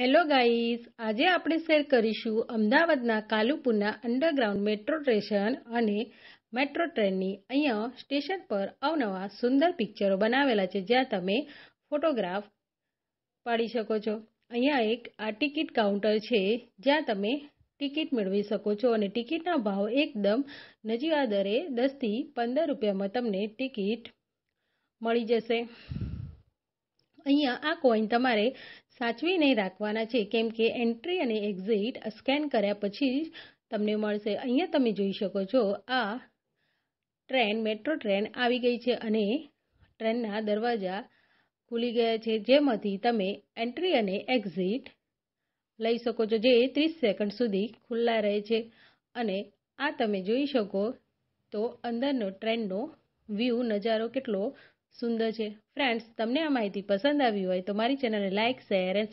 hello guys આજે આપણે share કરીશું અમદાવાદના કાલુપુરના અંડરગ્રાઉન્ડ મેટ્રો સ્ટેશન અને મેટ્રો ટ્રેનની અહીંયા સ્ટેશન પર અવનવા સુંદર પિક્ચરો બનાવેલા છે જ્યાં તમે ફોટોગ્રાફ પાડી શકો છો અહીંયા એક આ ટિકિટ કાઉન્ટર છે જ્યાં તમે ટિકિટ મેળવી શકો છો અને ટિકિટના ભાવ એકદમ નજીવા દરે દસથી પંદર રૂપિયામાં તમને ટિકિટ મળી જશે અહીંયા આ કોઈન તમારે સાચવીને રાખવાના છે કેમ કે એન્ટ્રી અને એક્ઝિટ સ્કેન કર્યા પછી જ તમને મળશે અહીંયા તમે જોઈ શકો છો આ ટ્રેન મેટ્રો ટ્રેન આવી ગઈ છે અને ટ્રેનના દરવાજા ખુલી ગયા છે જેમાંથી તમે એન્ટ્રી અને એક્ઝિટ લઈ શકો છો જે ત્રીસ સેકન્ડ સુધી ખુલ્લા રહે છે અને આ તમે જોઈ શકો તો અંદરનો ટ્રેનનો વ્યૂ નજારો કેટલો સુંદર છે ફ્રેન્ડ્સ તમને આ માહિતી પસંદ આવી હોય તો મારી ચેનલને લાઇક શેર એન્ડ